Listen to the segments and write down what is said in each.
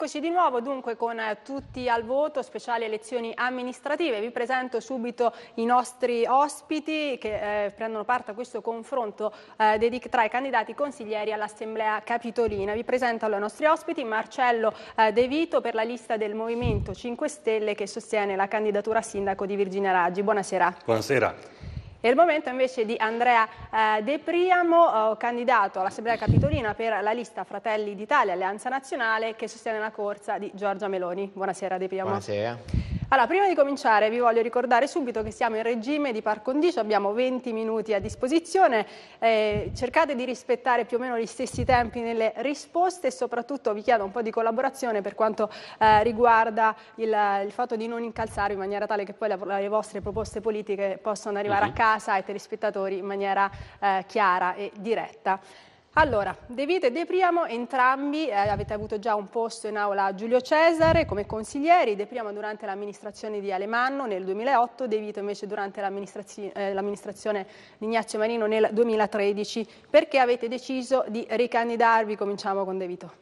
Eccoci di nuovo dunque con eh, tutti al voto, speciali elezioni amministrative. Vi presento subito i nostri ospiti che eh, prendono parte a questo confronto eh, tra i candidati consiglieri all'Assemblea Capitolina. Vi presento allora i nostri ospiti Marcello eh, De Vito per la lista del Movimento 5 Stelle che sostiene la candidatura a sindaco di Virginia Raggi. Buonasera. Buonasera. È il momento invece di Andrea eh, De Priamo, eh, candidato all'Assemblea Capitolina per la lista Fratelli d'Italia, Alleanza Nazionale, che sostiene la corsa di Giorgia Meloni. Buonasera De Priamo. Buonasera. Allora, prima di cominciare vi voglio ricordare subito che siamo in regime di par condicio, abbiamo 20 minuti a disposizione, eh, cercate di rispettare più o meno gli stessi tempi nelle risposte e soprattutto vi chiedo un po' di collaborazione per quanto eh, riguarda il, il, fatto di non incalzare in maniera tale che poi la, le vostre proposte politiche possano arrivare uh -huh. a mhm. casa ai telespettatori in maniera eh, chiara e diretta. Allora, De Vito e De Priamo, entrambi eh, avete avuto già un posto in aula a Giulio Cesare come consiglieri, De Priamo durante l'amministrazione di Alemanno nel 2008, De Vito invece durante eh, l'amministrazione eh, di Ignazio Marino nel 2013. Perché avete deciso di ricandidarvi? Cominciamo con De Vito.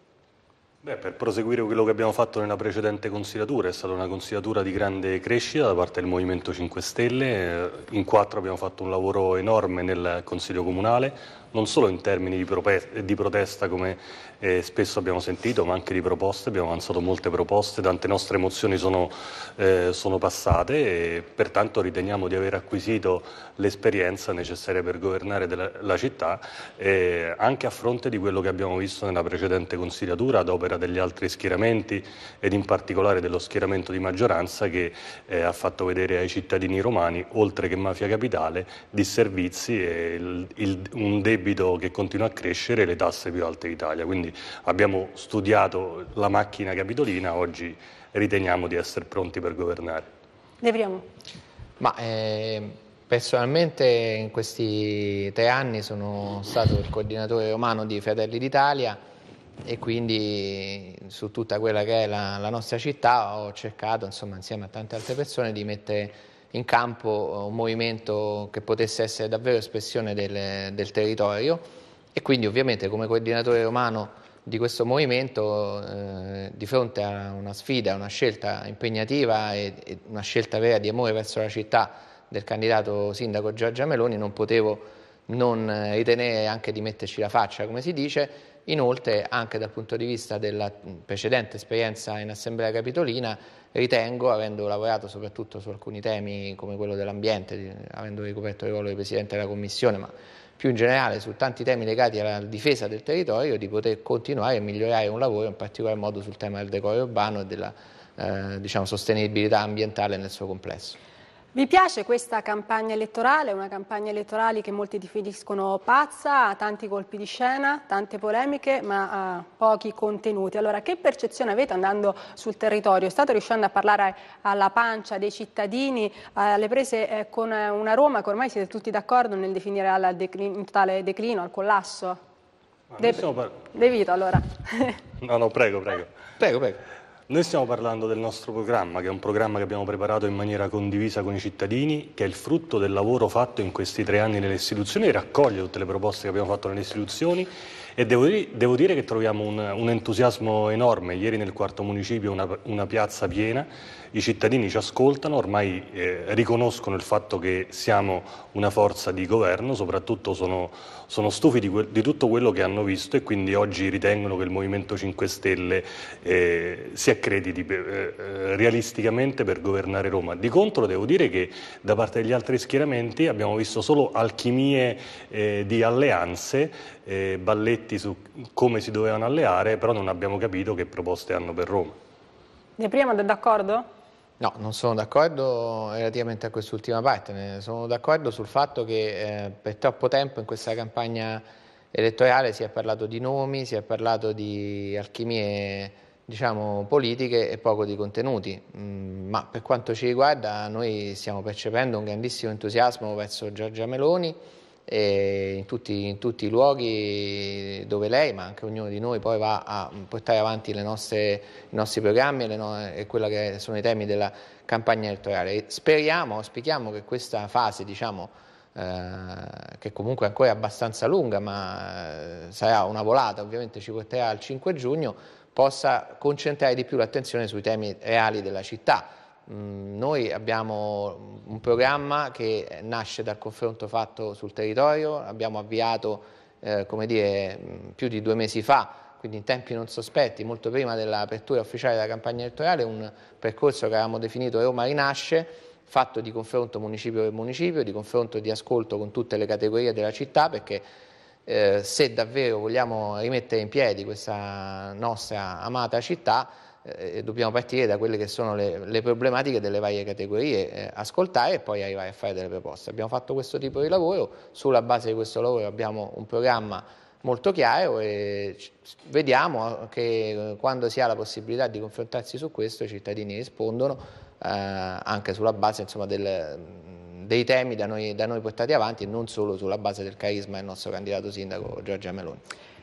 Beh, per proseguire quello che abbiamo fatto nella precedente consigliatura, è stata una consigliatura di grande crescita da parte del Movimento 5 Stelle, in quattro abbiamo fatto un lavoro enorme nel Consiglio Comunale, non solo in termini di, protesta come eh, spesso abbiamo sentito, ma anche di proposte, abbiamo avanzato molte proposte, tante nostre emozioni sono, eh, sono passate e pertanto riteniamo di aver acquisito l'esperienza necessaria per governare la città, eh, anche a fronte di quello che abbiamo visto nella precedente consigliatura ad opera degli altri schieramenti ed in particolare dello schieramento di maggioranza che eh, ha fatto vedere ai cittadini romani, oltre che Mafia Capitale, disservizi e il, il, un debito debito che continua a crescere e le tasse più alte d'Italia. Quindi abbiamo studiato la macchina capitolina, oggi riteniamo di essere pronti per governare. Deviamo. Ma eh, personalmente in questi tre anni sono stato il coordinatore umano di Fratelli d'Italia e quindi su tutta quella che è la, la nostra città ho cercato, insomma, insieme a tante altre persone, di mettere in campo eh, un movimento che potesse essere davvero espressione del, del territorio e quindi ovviamente come coordinatore romano di questo movimento eh, di fronte a una sfida, una scelta impegnativa e, e una scelta vera di amore verso la città del candidato sindaco Giorgia Meloni non potevo non eh, ritenere anche di metterci la faccia, come si dice. Inoltre, anche dal punto di vista della precedente esperienza in Assemblea Capitolina, ritengo, avendo lavorato soprattutto su alcuni temi come quello dell'ambiente, avendo ricoperto il ruolo di Presidente della Commissione, ma più in generale su tanti temi legati alla difesa del territorio, di poter continuare a migliorare un lavoro, in particolar modo sul tema del decoro urbano e della eh, diciamo, sostenibilità ambientale nel suo complesso. Vi piace questa campagna elettorale? Una campagna elettorale che molti definiscono pazza, ha tanti colpi di scena, tante polemiche, ma uh, pochi contenuti. Allora, che percezione avete andando sul territorio? State riuscendo a parlare alla pancia dei cittadini, alle prese eh, con eh, una Roma che ormai siete tutti d'accordo nel definire al declin totale declino, al collasso? De, De Vito, allora. no, no, prego, prego. Prego, prego. Noi stiamo parlando del nostro programma, che è un programma che abbiamo preparato in maniera condivisa con i cittadini, che è il frutto del lavoro fatto in questi tre anni nelle istituzioni, raccoglie tutte le proposte che abbiamo fatto nelle istituzioni e devo, devo dire che troviamo un, un, entusiasmo enorme. Ieri nel quarto municipio una, una piazza piena, i cittadini ci ascoltano, ormai eh, riconoscono il fatto che siamo una forza di governo, soprattutto sono, sono stufi di, di, tutto quello che hanno visto e quindi oggi ritengono che il Movimento 5 Stelle eh, si accrediti eh, eh, realisticamente per governare Roma. Di contro devo dire che da parte degli altri schieramenti abbiamo visto solo alchimie eh, di alleanze, eh, balletti detti su come si dovevano alleare, però non abbiamo capito che proposte hanno per Roma. De Prima è d'accordo? No, non sono d'accordo relativamente a quest'ultima parte, sono d'accordo sul fatto che eh, per troppo tempo in questa campagna elettorale si è parlato di nomi, si è parlato di alchimie diciamo, politiche e poco di contenuti, mm, ma per quanto ci riguarda noi stiamo percependo un grandissimo entusiasmo verso Giorgia Meloni, in tutti, in tutti, i luoghi dove lei, ma anche ognuno di noi, poi va a portare avanti nostre, i nostri programmi no, e quelli che sono i temi della campagna elettorale. E speriamo, auspichiamo che questa fase, diciamo, eh, che comunque è ancora abbastanza lunga, ma eh, sarà una volata, ovviamente ci porterà al 5 giugno, possa concentrare di più l'attenzione sui temi reali della città Mm, noi abbiamo un programma che nasce dal confronto fatto sul territorio, abbiamo avviato eh, dire, mm, più di due mesi fa, quindi in tempi non sospetti, molto prima dell'apertura ufficiale della campagna elettorale, un percorso che avevamo definito Roma Rinasce, fatto di confronto municipio per municipio, di confronto di ascolto con tutte le categorie della città, perché eh, se davvero vogliamo rimettere in piedi questa nostra amata città, eh, dobbiamo partire da quelle che sono le, le problematiche delle varie categorie, eh, ascoltare e poi arrivare a fare delle proposte. Abbiamo fatto questo tipo di lavoro, sulla base di questo lavoro abbiamo un programma molto chiaro e vediamo che eh, quando si ha la possibilità di confrontarsi su questo i cittadini rispondono eh, anche sulla base insomma, del, dei temi da noi, da noi portati avanti e non solo sulla base del carisma del nostro candidato sindaco Giorgia Meloni.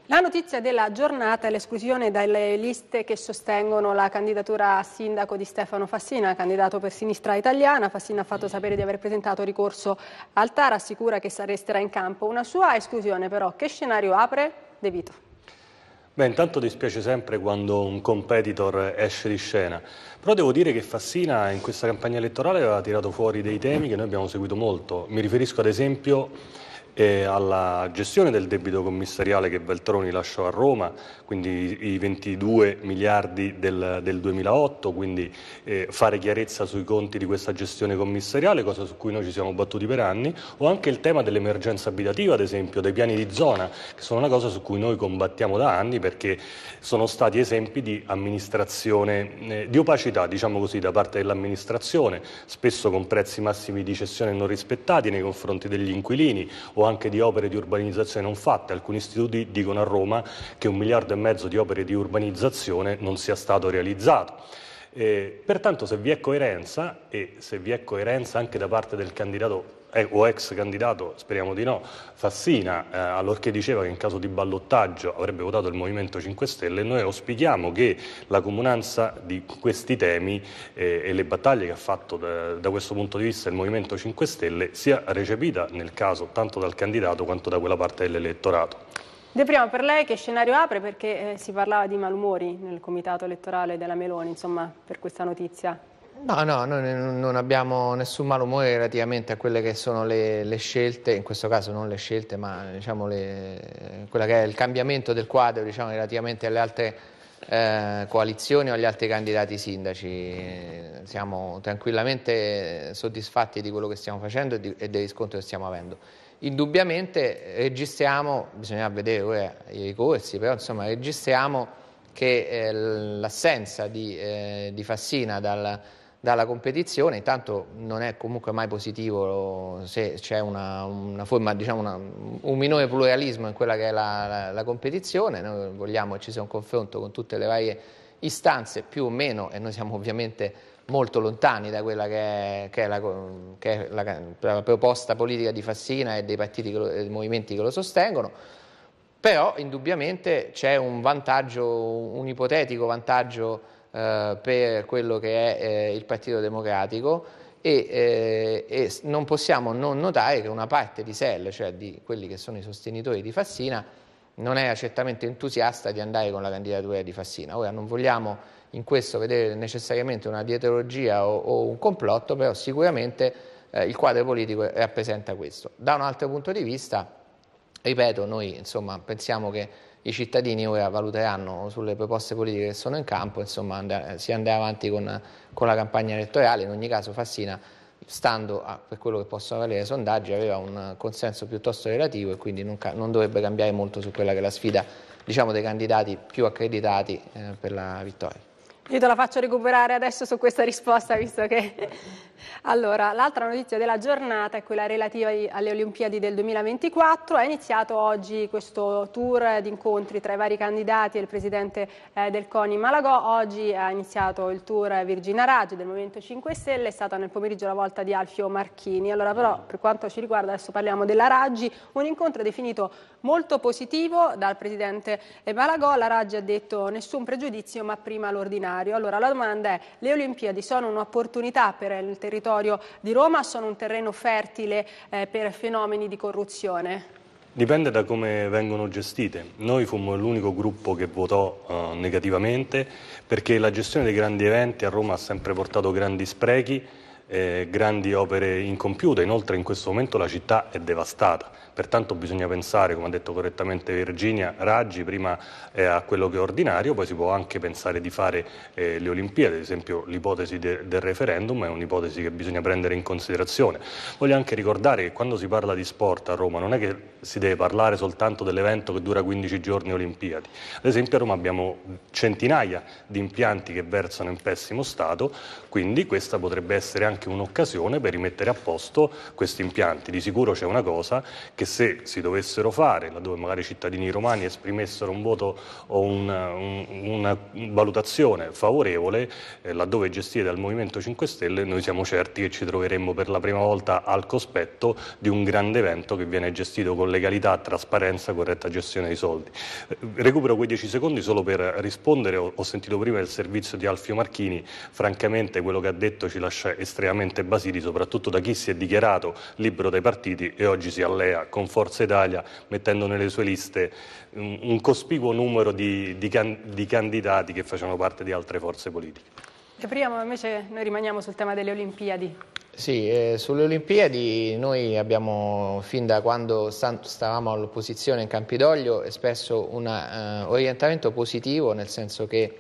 La notizia della giornata è l'esclusione dalle liste che sostengono la candidatura a sindaco di Stefano Fassina, candidato per sinistra italiana. Fassina ha fatto sapere di aver presentato ricorso al TAR, assicura che resterà in campo. Una sua esclusione però, che scenario apre? De Vito. Beh, intanto dispiace sempre quando un competitor esce di scena, però devo dire che Fassina in questa campagna elettorale aveva tirato fuori dei temi che noi abbiamo seguito molto. Mi riferisco ad esempio e alla gestione del debito commissariale che Veltroni lasciò a Roma, quindi i 22 miliardi del, del 2008, quindi eh, fare chiarezza sui conti di questa gestione commissariale, cosa su cui noi ci siamo battuti per anni, o anche il tema dell'emergenza abitativa, ad esempio, dei piani di zona, che sono una cosa su cui noi combattiamo da anni perché sono stati esempi di amministrazione, eh, di opacità, diciamo così, da parte dell'amministrazione, spesso con prezzi massimi di cessione non rispettati nei confronti degli inquilini o anche di opere di urbanizzazione non fatte. Alcuni istituti dicono a Roma che un miliardo e mezzo di opere di urbanizzazione non sia stato realizzato. Eh, pertanto se vi è coerenza e se vi è coerenza anche da parte del candidato o ex candidato, speriamo di no, Fassina, eh, allorché diceva che in caso di ballottaggio avrebbe votato il Movimento 5 Stelle, noi auspichiamo che la comunanza di questi temi eh, e le battaglie che ha fatto da, da, questo punto di vista il Movimento 5 Stelle sia recepita nel caso tanto dal candidato quanto da quella parte dell'elettorato. De Prima, per lei che scenario apre? Perché eh, si parlava di malumori nel comitato elettorale della Meloni, insomma, per questa notizia. No, no, noi non abbiamo nessun malumore relativamente a quelle che sono le, le scelte, in questo caso non le scelte, ma diciamo le, quella che è il cambiamento del quadro diciamo, relativamente alle altre eh, coalizioni o agli altri candidati sindaci. Siamo tranquillamente soddisfatti di quello che stiamo facendo e, di, e del riscontro che stiamo avendo. Indubbiamente registriamo, bisogna vedere ora eh, i ricorsi, però insomma registriamo che eh, l'assenza di, eh, di Fassina dal dalla competizione, intanto non è comunque mai positivo se c'è una, una, forma, diciamo una, un minore pluralismo in quella che è la, la, la, competizione, noi vogliamo che ci sia un confronto con tutte le varie istanze più o meno e noi siamo ovviamente molto lontani da quella che è, che è, la, che è la, proposta politica di Fassina e dei partiti, che lo, dei movimenti che lo sostengono, però indubbiamente c'è un vantaggio, un ipotetico vantaggio eh, per quello che è eh, il Partito Democratico e, eh, e, non possiamo non notare che una parte di SEL, cioè di quelli che sono i sostenitori di Fassina, non era certamente entusiasta di andare con la candidatura di Fassina. Ora non vogliamo in questo vedere necessariamente una dietologia o, o un complotto, però sicuramente eh, il quadro politico rappresenta questo. Da un altro punto di vista, ripeto, noi insomma, pensiamo che i cittadini ora valuteranno sulle proposte politiche che sono in campo, insomma and si andrà avanti con, con, la campagna elettorale, in ogni caso Fassina stando a, per quello che possono valere i sondaggi aveva un consenso piuttosto relativo e quindi non, non, dovrebbe cambiare molto su quella che è la sfida diciamo, dei candidati più accreditati eh, per la vittoria. Io te la faccio recuperare adesso su questa risposta, visto che... Allora, l'altra notizia della giornata è quella relativa alle Olimpiadi del 2024. È iniziato oggi questo tour di incontri tra i vari candidati e il presidente eh, del CONI Malagò. Oggi ha iniziato il tour Virginia Raggi del Movimento 5 Stelle, è stata nel pomeriggio la volta di Alfio Marchini. Allora, però, per quanto ci riguarda, adesso parliamo della Raggi, un incontro definito molto positivo dal presidente Malagò. La Raggi ha detto nessun pregiudizio, ma prima l'ordinario scenario. Allora la domanda è, le Olimpiadi sono un'opportunità per il territorio di Roma, o sono un terreno fertile eh, per fenomeni di corruzione? Dipende da come vengono gestite. Noi fummo l'unico gruppo che votò uh, negativamente perché la gestione dei grandi eventi a Roma ha sempre portato grandi sprechi, eh, grandi opere incompiute. Inoltre in questo momento la città è devastata pertanto bisogna pensare, come ha detto correttamente Virginia, raggi prima eh, a quello che è ordinario, poi si può anche pensare di fare eh, le Olimpiadi, ad esempio l'ipotesi de del referendum è un'ipotesi che bisogna prendere in considerazione. Voglio anche ricordare che quando si parla di sport a Roma non è che si deve parlare soltanto dell'evento che dura 15 giorni Olimpiadi, ad esempio a Roma abbiamo centinaia di impianti che versano in pessimo stato, quindi questa potrebbe essere anche un'occasione per rimettere a posto questi impianti. Di sicuro c'è una cosa che che se si dovessero fare, laddove magari i cittadini romani esprimessero un voto o un, un, una valutazione favorevole, eh, laddove gestite dal Movimento 5 Stelle, noi siamo certi che ci troveremmo per la prima volta al cospetto di un grande evento che viene gestito con legalità, trasparenza, corretta gestione dei soldi. Eh, recupero quei 10 secondi solo per rispondere, ho, ho sentito prima il servizio di Alfio Marchini, francamente quello che ha detto ci lascia estremamente basiti, soprattutto da chi si è dichiarato libero dai partiti e oggi si allea con Forza Italia, mettendo nelle sue liste un, un cospicuo numero di, di, can, di candidati che facevano parte di altre forze politiche. E prima invece noi rimaniamo sul tema delle Olimpiadi. Sì, eh, sulle Olimpiadi noi abbiamo fin da quando stavamo all'opposizione in Campidoglio espresso un eh, orientamento positivo nel senso che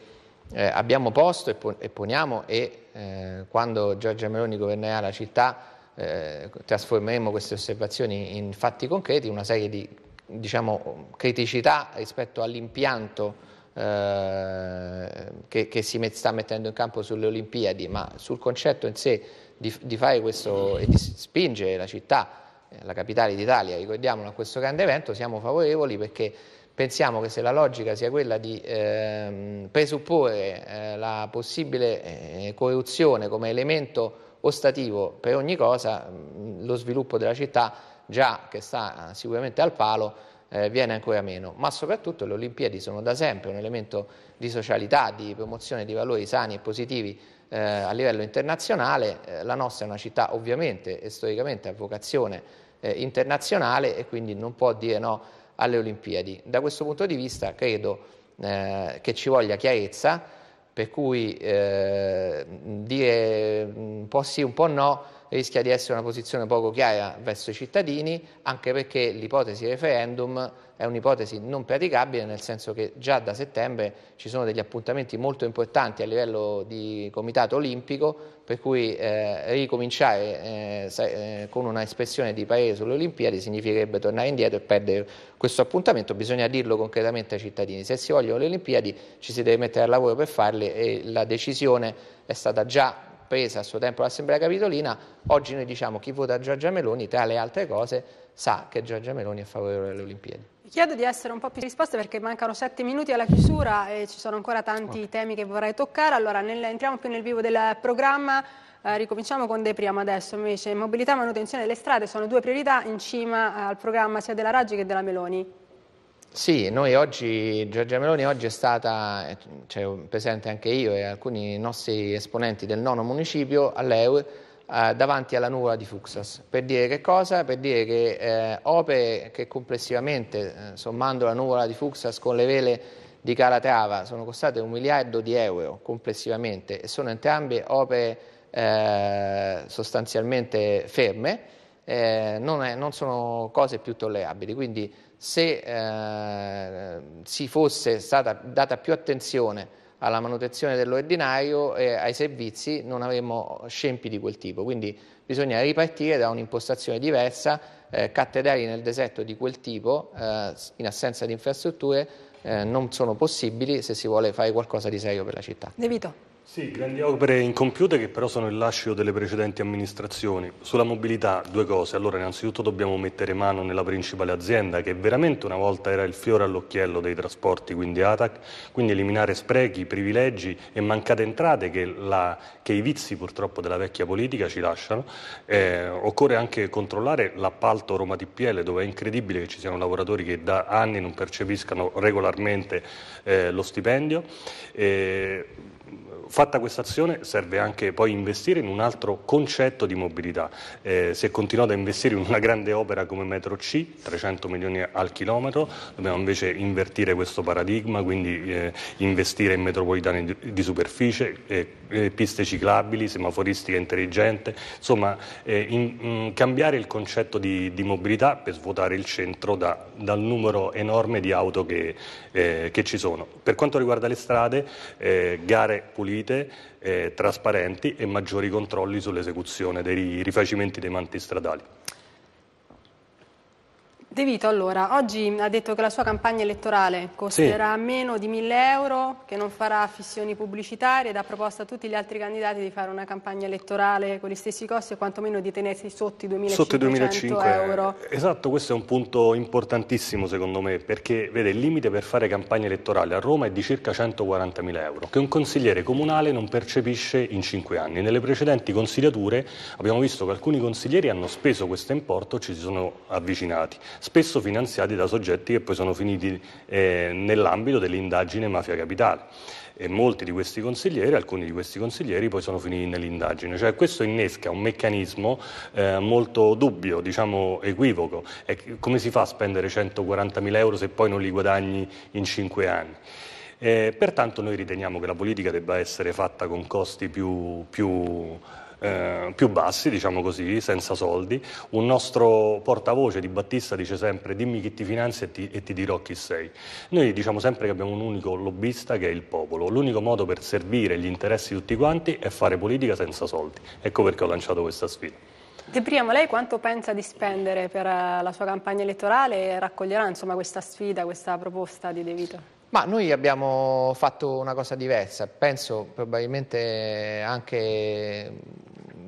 eh, abbiamo posto e, poniamo e eh, quando Giorgia Meloni governerà la città eh, trasformeremo queste osservazioni in fatti concreti, una serie di diciamo, criticità rispetto all'impianto eh, che, che, si sta mettendo in campo sulle Olimpiadi, ma sul concetto in sé di, di fare questo e di spingere la città, eh, la capitale d'Italia, ricordiamolo, a questo grande evento, siamo favorevoli perché pensiamo che se la logica sia quella di eh, presupporre eh, la possibile eh, corruzione come elemento ostativo per ogni cosa, mm, lo sviluppo della città già che sta eh, sicuramente al palo eh, viene ancora meno, ma soprattutto le Olimpiadi sono da sempre un elemento di socialità, di promozione di valori sani e positivi eh, a livello internazionale, eh, la nostra è una città ovviamente e storicamente a vocazione eh, internazionale e quindi non può dire no alle Olimpiadi. Da questo punto di vista credo eh, che ci voglia chiarezza, per cui eh, dire un po' sì, un po' no rischia di essere una posizione poco chiara verso i cittadini, anche perché l'ipotesi referendum è un'ipotesi non praticabile, nel senso che già da settembre ci sono degli appuntamenti molto importanti a livello di Comitato Olimpico, per cui eh, ricominciare eh, eh con una espressione di parere sulle Olimpiadi significherebbe tornare indietro e perdere questo appuntamento, bisogna dirlo concretamente ai cittadini. Se si vogliono le Olimpiadi ci si deve mettere al lavoro per farle e la decisione è stata già presa a suo tempo l'Assemblea Capitolina, oggi noi diciamo chi vota Giorgia Meloni, tra le altre cose, sa che Giorgia Meloni è favorevole alle Olimpiadi. Vi chiedo di essere un po' più risposte perché mancano sette minuti alla chiusura e ci sono ancora tanti okay. Ecco. temi che vorrei toccare. Allora, nel, entriamo più nel vivo del programma. Eh, ricominciamo con De Priamo adesso invece. Mobilità e manutenzione delle strade sono due priorità in cima eh, al programma sia della Raggi che della Meloni. Sì, noi oggi, Giorgia Meloni oggi è stata, cioè, presente anche io e alcuni nostri esponenti del nono municipio all'EU eh, davanti alla nuvola di Fuxas. Per dire che cosa? Per dire che eh, opere che complessivamente, eh, sommando la nuvola di Fuxas con le vele di Calatrava, sono costate un miliardo di euro complessivamente e sono entrambe opere eh, sostanzialmente ferme, eh, non, è, non sono cose più tollerabili. Quindi se eh, si fosse stata data più attenzione alla manutenzione dell'ordinario e ai servizi non avremmo scempi di quel tipo, quindi bisogna ripartire da un'impostazione diversa, eh, cattedrali nel deserto di quel tipo, eh, in assenza di infrastrutture, eh, non sono possibili se si vuole fare qualcosa di serio per la città. De Vito. Sì, grandi opere incompiute che però sono il lascio delle precedenti amministrazioni. Sulla mobilità due cose. Allora innanzitutto dobbiamo mettere mano nella principale azienda che veramente una volta era il fiore all'occhiello dei trasporti, quindi ATAC, quindi eliminare sprechi, privilegi e mancate entrate che, la, che i vizi purtroppo della vecchia politica ci lasciano. Eh, occorre anche controllare l'appalto Roma TPL dove è incredibile che ci siano lavoratori che da anni non percepiscano regolarmente eh, lo stipendio. Eh, fatta questa azione serve anche poi investire in un altro concetto di mobilità. Eh, se continuate a investire in una grande opera come Metro C, 300 milioni al chilometro, dobbiamo invece invertire questo paradigma, quindi eh, investire in metropolitane di, di superficie, eh, eh piste ciclabili, semaforistica intelligente, insomma eh, in, in mm, cambiare il concetto di, di, mobilità per svuotare il centro da, dal numero enorme di auto che, eh, che, ci sono. Per quanto riguarda le strade, gare pulite pulite, eh, trasparenti e maggiori controlli sull'esecuzione dei rifacimenti dei manti stradali. De Vito, allora, oggi ha detto che la sua campagna elettorale costerà sì. meno di 1000 euro, che non farà fissioni pubblicitarie ed ha proposto a tutti gli altri candidati di fare una campagna elettorale con gli stessi costi e quantomeno di tenersi sotto i 2500 euro. Esatto, questo è un punto importantissimo secondo me, perché vede, il limite per fare campagna elettorale a Roma è di circa 140.000 euro, che un consigliere comunale non percepisce in 5 anni. Nelle precedenti consigliature abbiamo visto che alcuni consiglieri hanno speso questo importo e ci si sono avvicinati spesso finanziati da soggetti che poi sono finiti eh, nell'ambito dell'indagine mafia capitale e molti di questi consiglieri, alcuni di questi consiglieri poi sono finiti nell'indagine. Cioè questo innesca un meccanismo eh, molto dubbio, diciamo equivoco. E come si fa a spendere 140.000 euro se poi non li guadagni in 5 anni? Eh, pertanto noi riteniamo che la politica debba essere fatta con costi più, più eh, più bassi, diciamo così, senza soldi. Un nostro portavoce di Battista dice sempre dimmi chi ti finanzia e ti, e ti dirò chi sei. Noi diciamo sempre che abbiamo un unico lobbista che è il popolo. L'unico modo per servire gli interessi di tutti quanti è fare politica senza soldi. Ecco perché ho lanciato questa sfida. De Prima, lei quanto pensa di spendere per eh, la sua campagna elettorale? e Raccoglierà insomma, questa sfida, questa proposta di De Vito? Ma noi abbiamo fatto una cosa diversa, penso probabilmente anche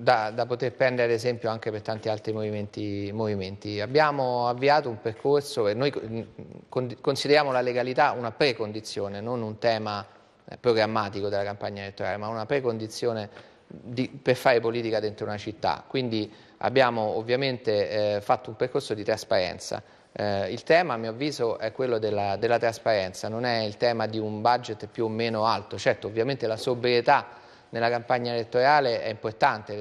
da, da, poter prendere ad esempio anche per tanti altri movimenti, movimenti. Abbiamo avviato un percorso e noi mm, consideriamo la legalità una precondizione, non un tema eh, programmatico della campagna elettorale, ma una precondizione di, per fare politica dentro una città. Quindi abbiamo ovviamente eh, fatto un percorso di trasparenza. Eh, il tema, a mio avviso, è quello della, della, trasparenza, non è il tema di un budget più o meno alto. Certo, ovviamente la sobrietà nella campagna elettorale è importante,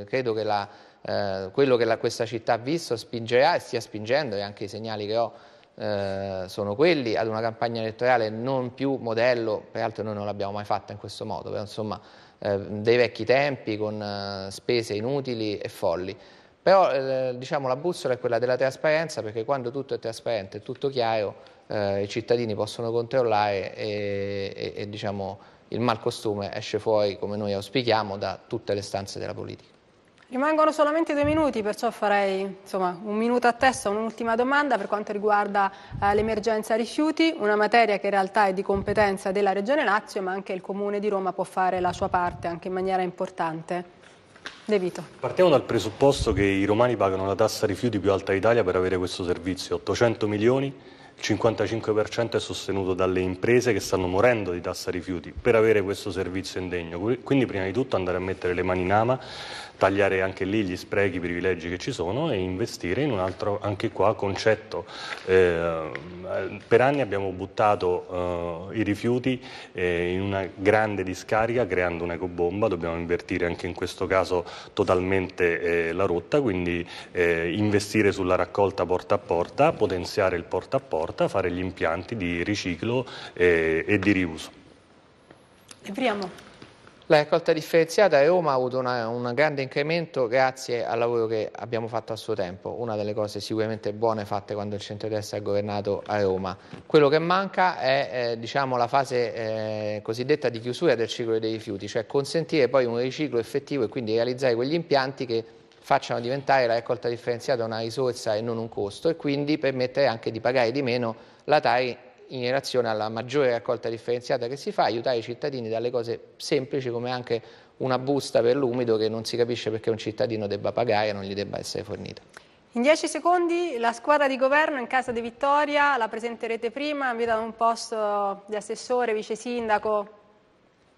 eh, credo che la, eh, quello che la, questa città ha visto spingerà e stia spingendo e anche i segnali che ho eh, sono quelli ad una campagna elettorale non più modello, peraltro noi non l'abbiamo mai fatta in questo modo, però insomma eh, dei vecchi tempi con eh, spese inutili e folli. Però eh, diciamo, la bussola è quella della trasparenza perché quando tutto è trasparente, tutto chiaro, i cittadini possono controllare e, e, e diciamo, il malcostume esce fuori, come noi auspichiamo, da tutte le stanze della politica. Rimangono solamente due minuti, perciò farei insomma, un minuto a testa, un'ultima domanda per quanto riguarda eh, l'emergenza rifiuti, una materia che in realtà è di competenza della Regione Lazio, ma anche il Comune di Roma può fare la sua parte, anche in maniera importante. De Vito. Partiamo dal presupposto che i romani pagano la tassa rifiuti più alta d'Italia per avere questo servizio, 800 milioni il 55% è sostenuto dalle imprese che stanno morendo di tassa rifiuti per avere questo servizio indegno. Quindi prima di tutto andare a mettere le mani in ama tagliare anche lì gli sprechi, i privilegi che ci sono e investire in un altro, anche qua, concetto. Eh, per anni abbiamo buttato eh, i rifiuti eh, in una grande discarica creando un'ecobomba, dobbiamo invertire anche in questo caso totalmente eh, la rotta, quindi eh, investire sulla raccolta porta a porta, potenziare il porta a porta, fare gli impianti di riciclo eh, e di riuso. Entriamo. La raccolta differenziata a Roma ha avuto una, un grande incremento grazie al lavoro che abbiamo fatto a suo tempo, una delle cose sicuramente buone fatte quando il centro centrodestra ha governato a Roma. Quello che manca è eh, diciamo, la fase eh, cosiddetta di chiusura del ciclo dei rifiuti, cioè consentire poi un riciclo effettivo e quindi realizzare quegli impianti che facciano diventare la raccolta differenziata una risorsa e non un costo e quindi permettere anche di pagare di meno la TAI in relazione alla maggiore raccolta differenziata che si fa, aiutare i cittadini dalle cose semplici come anche una busta per l'umido che non si capisce perché un cittadino debba pagare e non gli debba essere fornita. In dieci secondi la squadra di governo in casa di Vittoria la presenterete prima, vi dato un posto di assessore, vice sindaco,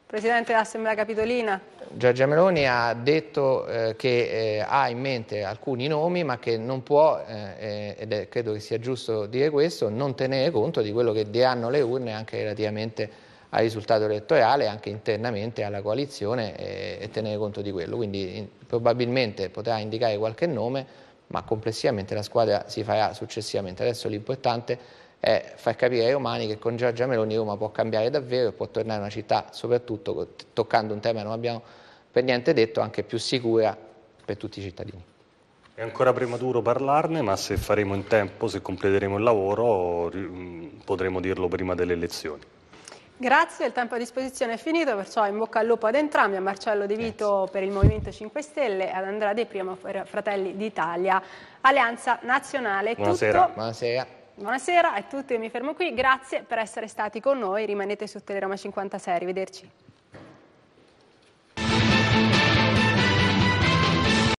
presidente dell'Assemblea Capitolina. Giorgia Meloni ha detto eh, che eh, ha in mente alcuni nomi ma che non può, eh, eh ed è, credo che sia giusto dire questo, non tenere conto di quello che hanno le urne anche relativamente al risultato elettorale, anche internamente alla coalizione e, e tenere conto di quello. Quindi in, probabilmente potrà indicare qualche nome ma complessivamente la squadra si farà successivamente. Adesso l'importante è far capire ai romani che con Giorgia Meloni Roma può cambiare davvero e può tornare una città, soprattutto toccando un tema che non abbiamo per niente detto anche più sicura per tutti i cittadini. È ancora prematuro parlarne, ma se faremo in tempo, se completeremo il lavoro, mm, potremo dirlo prima delle elezioni. Grazie, il tempo a disposizione è finito, perciò in bocca al lupo ad entrambi, a Marcello De Vito Grazie. per il Movimento 5 Stelle, e ad Andrea De Primo per Fratelli d'Italia, Alleanza Nazionale. Buonasera. Tutto... Buonasera. Buonasera, è tutto, io mi fermo qui. Grazie per essere stati con noi, rimanete su Teleroma 56, arrivederci.